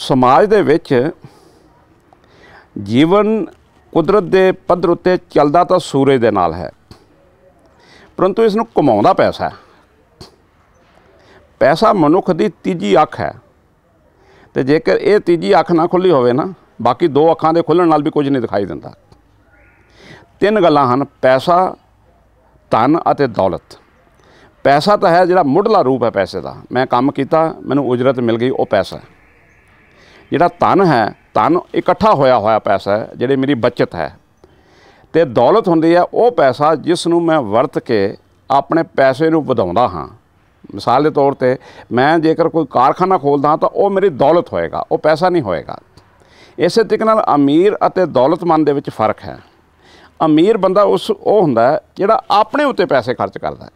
ਸਮਾਜ ਦੇ ਵਿੱਚ ਜੀਵਨ ਕੁਦਰਤ ਦੇ ਪੱਧਰ ਉੱਤੇ ਚੱਲਦਾ ਤਾਂ ਸੂਰਜ ਦੇ ਨਾਲ ਹੈ ਪਰੰਤੂ ਇਸ ਨੂੰ ਕਮਾਉਂਦਾ ਪੈਸਾ ਹੈ ਪੈਸਾ ਮਨੁੱਖ ਦੀ ਤੀਜੀ ਅੱਖ ਹੈ ਤੇ ਜੇਕਰ ਇਹ ਤੀਜੀ ਅੱਖ ਨਾ ਖੁੱਲੀ ਹੋਵੇ ਨਾ ਬਾਕੀ ਦੋ ਅੱਖਾਂ ਦੇ ਖੁੱਲਣ ਨਾਲ ਵੀ ਕੁਝ ਨਹੀਂ ਦਿਖਾਈ ਦਿੰਦਾ ਤਿੰਨ ਗੱਲਾਂ ਹਨ ਪੈਸਾ ਧਨ ਅਤੇ ਦੌਲਤ ਪੈਸਾ ਤਾਂ ਹੈ ਜਿਹੜਾ ਮੁੱਢਲਾ ਰੂਪ ਹੈ ਪੈਸੇ ਦਾ ਮੈਂ ਕੰਮ ਕੀਤਾ ਮੈਨੂੰ ਉਜਰਤ ਮਿਲ ਗਈ ਉਹ ਪੈਸਾ ਹੈ ਜਿਹੜਾ ਧਨ ਹੈ ਧਨ ਇਕੱਠਾ ਹੋਇਆ ਹੋਇਆ ਪੈਸਾ ਹੈ ਜਿਹੜੇ ਮੇਰੀ ਬਚਤ ਹੈ ਤੇ ਦੌਲਤ ਹੁੰਦੀ ਹੈ ਉਹ ਪੈਸਾ ਜਿਸ ਨੂੰ ਮੈਂ ਵਰਤ ਕੇ ਆਪਣੇ ਪੈਸੇ ਨੂੰ ਵਧਾਉਂਦਾ ਹਾਂ ਮਿਸਾਲ ਦੇ ਤੌਰ ਤੇ ਮੈਂ ਜੇਕਰ ਕੋਈ ਕਾਰਖਾਨਾ ਖੋਲਦਾ ਤਾਂ ਉਹ ਮੇਰੀ ਦੌਲਤ ਹੋਏਗਾ ਉਹ ਪੈਸਾ ਨਹੀਂ ਹੋਏਗਾ ਇਸੇ ਤਰੀਕੇ ਨਾਲ ਅਮੀਰ ਅਤੇ ਦੌਲਤਮੰਦ ਦੇ ਵਿੱਚ ਫਰਕ ਹੈ ਅਮੀਰ ਬੰਦਾ ਉਸ ਉਹ ਹੁੰਦਾ ਜਿਹੜਾ ਆਪਣੇ ਉੱਤੇ ਪੈਸੇ ਖਰਚ ਕਰਦਾ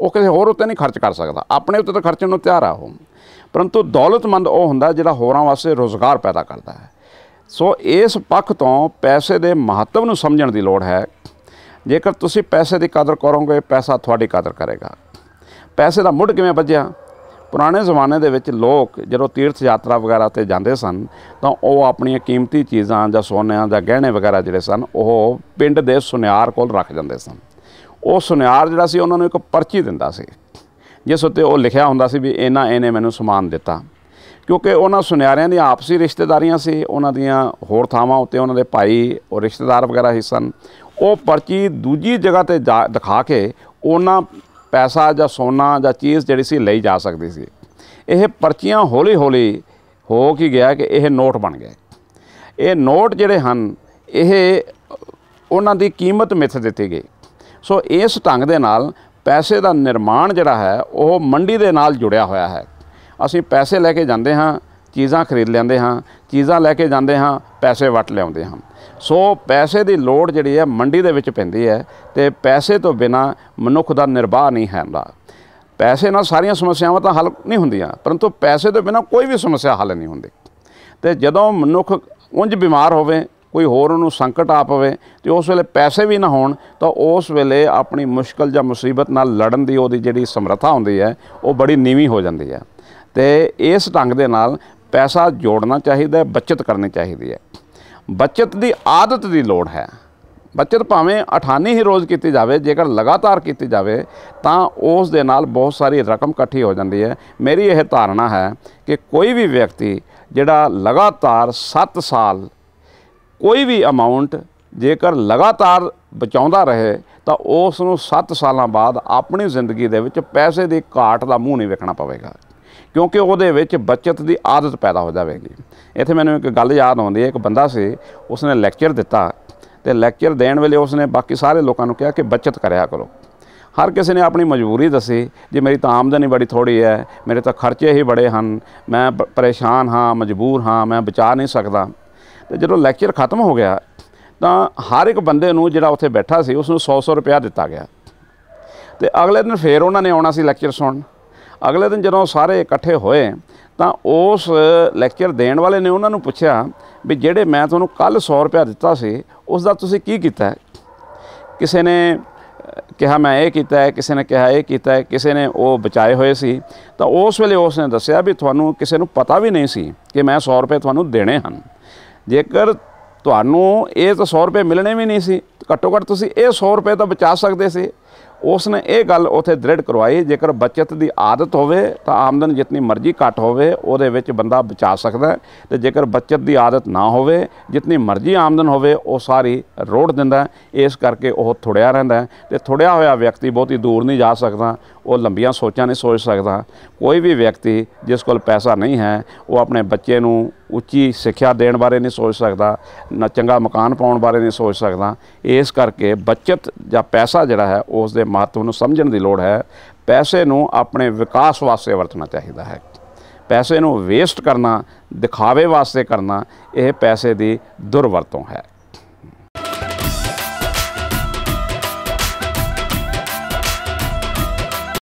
ਉਹ ਕਿਸੇ ਹੋਰ ਉੱਤੇ ਨਹੀਂ ਖਰਚ ਕਰ ਸਕਦਾ ਆਪਣੇ ਉੱਤੇ ਤਾਂ ਖਰਚਣ ਨੂੰ ਤਿਆਰ ਆ ਉਹ ਪਰੰਤੂ ਦੌਲਤਮੰਦ ਉਹ ਹੁੰਦਾ ਜਿਹੜਾ ਹੋਰਾਂ ਵਾਸਤੇ ਰੋਜ਼ਗਾਰ ਪੈਦਾ ਕਰਦਾ ਹੈ ਸੋ ਇਸ ਪੱਖ ਤੋਂ ਪੈਸੇ ਦੇ ਮਹੱਤਵ ਨੂੰ ਸਮਝਣ ਦੀ ਲੋੜ ਹੈ ਜੇਕਰ ਤੁਸੀਂ ਪੈਸੇ ਦੀ ਕਦਰ ਕਰੋਗੇ ਪੈਸਾ ਤੁਹਾਡੀ ਕਦਰ ਕਰੇਗਾ ਪੈਸੇ ਦਾ ਮੁੱਢ ਕਿਵੇਂ ਵੱਜਿਆ ਪੁਰਾਣੇ ਜ਼ਮਾਨੇ ਦੇ ਵਿੱਚ ਲੋਕ ਜਦੋਂ ਤੀਰਥ ਯਾਤਰਾ ਵਗੈਰਾ ਤੇ ਜਾਂਦੇ ਸਨ ਤਾਂ ਉਹ ਆਪਣੀਆਂ ਕੀਮਤੀ ਚੀਜ਼ਾਂ ਜਾਂ ਸੋਨਿਆਂ ਦਾ ਗਹਿਣੇ ਵਗੈਰਾ ਜਿਹੜੇ ਸਨ ਉਹ ਪਿੰਡ ਦੇ ਸੁਨਿਆਰ ਕੋਲ ਰੱਖ ਜਾਂਦੇ ਸਨ ਉਹ ਸੁਨਿਆਰ ਜਿਹੜਾ ਸੀ ਉਹਨਾਂ ਨੂੰ ਇੱਕ ਪਰਚੀ ਦਿੰਦਾ ਸੀ ਜਿਸ ਉੱਤੇ ਉਹ ਲਿਖਿਆ ਹੁੰਦਾ ਸੀ ਵੀ ਇਹਨਾਂ ਇਹਨੇ ਮੈਨੂੰ ਸਮਾਨ ਦਿੱਤਾ ਕਿਉਂਕਿ ਉਹਨਾਂ ਸੁਨਿਆਰਿਆਂ ਦੀ ਆਪਸੀ ਰਿਸ਼ਤੇਦਾਰੀਆਂ ਸੀ ਉਹਨਾਂ ਦੀਆਂ ਹੋਰ ਥਾਵਾਂ ਉੱਤੇ ਉਹਨਾਂ ਦੇ ਭਾਈ ਉਹ ਰਿਸ਼ਤੇਦਾਰ ਵਗੈਰਾ ਹੀ ਸਨ ਉਹ ਪਰਚੀ ਦੂਜੀ ਜਗ੍ਹਾ ਤੇ ਦਿਖਾ ਕੇ ਉਹਨਾਂ ਪੈਸਾ ਜਾਂ ਸੋਨਾ ਜਾਂ ਚੀਜ਼ ਜਿਹੜੀ ਸੀ ਲਈ ਜਾ ਸਕਦੀ ਸੀ ਇਹ ਪਰਚੀਆਂ ਹੌਲੀ-ਹੌਲੀ ਹੋ ਕੀ ਗਿਆ ਕਿ ਇਹ ਨੋਟ ਬਣ ਗਏ ਇਹ ਨੋਟ ਜਿਹੜੇ ਹਨ ਇਹ ਉਹਨਾਂ ਦੀ ਕੀਮਤ ਮਿੱਥ ਦਿੱਤੀ ਗਈ ਸੋ ਇਸ ਢੰਗ ਦੇ ਨਾਲ ਪੈਸੇ ਦਾ ਨਿਰਮਾਣ ਜਿਹੜਾ ਹੈ ਉਹ ਮੰਡੀ ਦੇ ਨਾਲ ਜੁੜਿਆ ਹੋਇਆ ਹੈ ਅਸੀਂ ਪੈਸੇ ਲੈ ਕੇ ਜਾਂਦੇ ਹਾਂ ਚੀਜ਼ਾਂ ਖਰੀਦ ਲੈਂਦੇ ਹਾਂ ਚੀਜ਼ਾਂ ਲੈ ਕੇ ਜਾਂਦੇ ਹਾਂ ਪੈਸੇ ਵਟ ਲਿਆਉਂਦੇ ਹਾਂ ਸੋ ਪੈਸੇ ਦੀ ਲੋੜ ਜਿਹੜੀ ਹੈ ਮੰਡੀ ਦੇ ਵਿੱਚ ਪੈਂਦੀ ਹੈ ਤੇ ਪੈਸੇ ਤੋਂ ਬਿਨਾ ਮਨੁੱਖ ਦਾ ਨਿਰਵਾਹ ਨਹੀਂ ਹੁੰਦਾ ਪੈਸੇ ਨਾਲ ਸਾਰੀਆਂ ਸਮੱਸਿਆਵਾਂ ਤਾਂ ਹੱਲ ਨਹੀਂ ਹੁੰਦੀਆਂ ਪਰੰਤੂ ਪੈਸੇ ਤੋਂ ਬਿਨਾ ਕੋਈ ਵੀ ਸਮੱਸਿਆ ਹੱਲ ਨਹੀਂ ਹੁੰਦੀ ਤੇ ਜਦੋਂ ਮਨੁੱਖ ਉਂਝ ਬਿਮਾਰ ਹੋਵੇ ਕੋਈ ਹੋਰ ਉਹਨੂੰ ਸੰਕਟ ਆ ਪਵੇ ਤੇ ਉਸ ਵੇਲੇ ਪੈਸੇ ਵੀ ਨਾ ਹੋਣ ਤਾਂ ਉਸ ਵੇਲੇ ਆਪਣੀ ਮੁਸ਼ਕਲ ਜਾਂ ਮੁਸੀਬਤ ਨਾਲ ਲੜਨ ਦੀ ਉਹਦੀ ਜਿਹੜੀ ਸਮਰੱਥਾ ਹੁੰਦੀ ਹੈ ਉਹ ਬੜੀ ਨੀਵੀਂ ਹੋ ਜਾਂਦੀ ਹੈ ਤੇ ਇਸ ਢੰਗ ਦੇ ਨਾਲ ਪੈਸਾ ਜੋੜਨਾ ਚਾਹੀਦਾ ਹੈ ਬਚਤ ਕਰਨੀ ਚਾਹੀਦੀ ਹੈ ਬਚਤ ਦੀ ਆਦਤ ਦੀ ਲੋੜ ਹੈ ਬਚਤ ਭਾਵੇਂ ਅਠਾਨੀ ਹੀ ਰੋਜ਼ ਕੀਤੀ ਜਾਵੇ ਜੇਕਰ ਲਗਾਤਾਰ ਕੀਤੀ ਜਾਵੇ ਤਾਂ ਉਸ ਦੇ ਨਾਲ ਬਹੁਤ ਸਾਰੀ ਰਕਮ ਇਕੱਠੀ ਹੋ ਜਾਂਦੀ ਹੈ ਮੇਰੀ ਇਹ ਧਾਰਨਾ ਹੈ ਕਿ ਕੋਈ ਵੀ ਵਿਅਕਤੀ ਜਿਹੜਾ ਲਗਾਤਾਰ 7 ਸਾਲ ਕੋਈ ਵੀ ਅਮਾਉਂਟ ਜੇਕਰ ਲਗਾਤਾਰ ਬਚਾਉਂਦਾ ਰਹੇ ਤਾਂ ਉਸ ਨੂੰ 7 ਸਾਲਾਂ ਬਾਅਦ ਆਪਣੀ ਜ਼ਿੰਦਗੀ ਦੇ ਵਿੱਚ ਪੈਸੇ ਦੀ ਘਾਟ ਦਾ ਮੂੰਹ ਨਹੀਂ ਵੇਖਣਾ ਪਵੇਗਾ ਕਿਉਂਕਿ ਉਹਦੇ ਵਿੱਚ ਬਚਤ ਦੀ ਆਦਤ ਪੈਦਾ ਹੋ ਜਾਵੇਗੀ ਇੱਥੇ ਮੈਨੂੰ ਇੱਕ ਗੱਲ ਯਾਦ ਆਉਂਦੀ ਹੈ ਇੱਕ ਬੰਦਾ ਸੀ ਉਸਨੇ ਲੈਕਚਰ ਦਿੱਤਾ ਤੇ ਲੈਕਚਰ ਦੇਣ ਵੇਲੇ ਉਸਨੇ ਬਾਕੀ ਸਾਰੇ ਲੋਕਾਂ ਨੂੰ ਕਿਹਾ ਕਿ ਬਚਤ ਕਰਿਆ ਕਰੋ ਹਰ ਕਿਸੇ ਨੇ ਆਪਣੀ ਮਜਬੂਰੀ ਦੱਸੀ ਜੇ ਮੇਰੀ ਤਾਂ ਆਮਦਨੀ ਬੜੀ ਥੋੜੀ ਹੈ ਮੇਰੇ ਤਾਂ ਖਰਚੇ ਹੀ ਬੜੇ ਹਨ ਮੈਂ ਪਰੇਸ਼ਾਨ ਹਾਂ ਮਜਬੂਰ ਹਾਂ ਮੈਂ ਬਚਾ ਨਹੀਂ ਸਕਦਾ ਤੇ ਜਦੋਂ ਲੈਕਚਰ ਖਤਮ ਹੋ ਗਿਆ ਤਾਂ ਹਰ ਇੱਕ ਬੰਦੇ ਨੂੰ ਜਿਹੜਾ ਉੱਥੇ ਬੈਠਾ ਸੀ ਉਸ ਨੂੰ 100-100 ਰੁਪਿਆ ਦਿੱਤਾ ਗਿਆ ਤੇ ਅਗਲੇ ਦਿਨ ਫੇਰ ਉਹਨਾਂ ਨੇ ਆਉਣਾ ਸੀ ਲੈਕਚਰ ਸੁਣਨ ਅਗਲੇ ਦਿਨ ਜਦੋਂ ਸਾਰੇ ਇਕੱਠੇ ਹੋਏ ਤਾਂ ਉਸ ਲੈਕਚਰ ਦੇਣ ਵਾਲੇ ਨੇ ਉਹਨਾਂ ਨੂੰ ਪੁੱਛਿਆ ਵੀ ਜਿਹੜੇ ਮੈਂ ਤੁਹਾਨੂੰ ਕੱਲ 100 ਰੁਪਿਆ ਦਿੱਤਾ ਸੀ ਉਸ ਦਾ ਤੁਸੀਂ ਕੀ ਕੀਤਾ ਕਿਸੇ ਨੇ ਕਿਹਾ ਮੈਂ ਇਹ ਕੀਤਾ ਹੈ ਕਿਸੇ ਨੇ ਕਿਹਾ ਇਹ ਕੀਤਾ ਹੈ ਕਿਸੇ ਨੇ ਉਹ ਬਚਾਏ ਹੋਏ ਸੀ ਤਾਂ ਉਸ ਵੇਲੇ ਉਸ ਨੇ ਦੱਸਿਆ ਵੀ ਤੁਹਾਨੂੰ ਕਿਸੇ ਨੂੰ ਪਤਾ ਵੀ ਨਹੀਂ ਸੀ ਕਿ ਮੈਂ 100 ਰੁਪਏ ਤੁਹਾਨੂੰ ਦੇਣੇ ਹਨ ਜੇਕਰ ਤੁਹਾਨੂੰ ਇਹ ਤਾਂ 100 ਰੁਪਏ ਮਿਲਣੇ ਵੀ ਨਹੀਂ ਸੀ ਘੱਟੋ ਘੱਟ ਤੁਸੀਂ ਇਹ 100 ਰੁਪਏ ਤਾਂ ਬਚਾ ਸਕਦੇ ਸੀ ਉਸ ਨੇ ਇਹ ਗੱਲ ਉਥੇ ਦ੍ਰਿੜ ਕਰਵਾਈ ਜੇਕਰ ਬਚਤ ਦੀ ਆਦਤ ਹੋਵੇ ਤਾਂ ਆਮਦਨ ਜਿੰਨੀ ਮਰਜ਼ੀ ਘੱਟ ਹੋਵੇ ਉਹਦੇ ਵਿੱਚ ਬੰਦਾ ਬਚਾ ਸਕਦਾ ਤੇ ਜੇਕਰ ਬਚਤ ਦੀ ਆਦਤ ਨਾ ਹੋਵੇ ਜਿੰਨੀ ਮਰਜ਼ੀ ਆਮਦਨ ਹੋਵੇ ਉਹ ਸਾਰੀ ਰੋੜ ਦਿੰਦਾ ਇਸ ਕਰਕੇ ਉਹ ਥੁੜਿਆ ਰਹਿੰਦਾ ਤੇ ਥੁੜਿਆ ਹੋਇਆ ਵਿਅਕਤੀ ਬਹੁਤੀ ਦੂਰ ਨਹੀਂ ਜਾ ਸਕਦਾ ਉਹ ਲੰਬੀਆਂ ਸੋਚਾਂ ਨਹੀਂ ਸੋਚ ਸਕਦਾ ਕੋਈ ਵੀ ਵਿਅਕਤੀ ਜਿਸ ਕੋਲ ਪੈਸਾ ਨਹੀਂ ਹੈ ਉਹ ਆਪਣੇ ਬੱਚੇ ਨੂੰ ਉੱਚੀ ਸਿੱਖਿਆ ਦੇਣ ਬਾਰੇ ਨਹੀਂ ਸੋਚ ਸਕਦਾ ਨਾ ਚੰਗਾ ਮਕਾਨ ਪਾਉਣ ਬਾਰੇ ਨਹੀਂ ਸੋਚ ਸਕਦਾ ਇਸ ਕਰਕੇ ਬਚਤ ਜਾਂ ਪੈਸਾ ਜਿਹੜਾ ਹੈ ਉਸ ਦੇ ਮਹੱਤਵ ਨੂੰ ਸਮਝਣ ਦੀ ਲੋੜ ਹੈ ਪੈਸੇ ਨੂੰ ਆਪਣੇ ਵਿਕਾਸ ਵਾਸਤੇ ਵਰਤਣਾ ਚਾਹੀਦਾ ਹੈ ਪੈਸੇ ਨੂੰ ਵੇਸਟ ਕਰਨਾ ਦਿਖਾਵੇ ਵਾਸਤੇ ਕਰਨਾ ਇਹ ਪੈਸੇ ਦੀ ਦੁਰਵਰਤੋਂ ਹੈ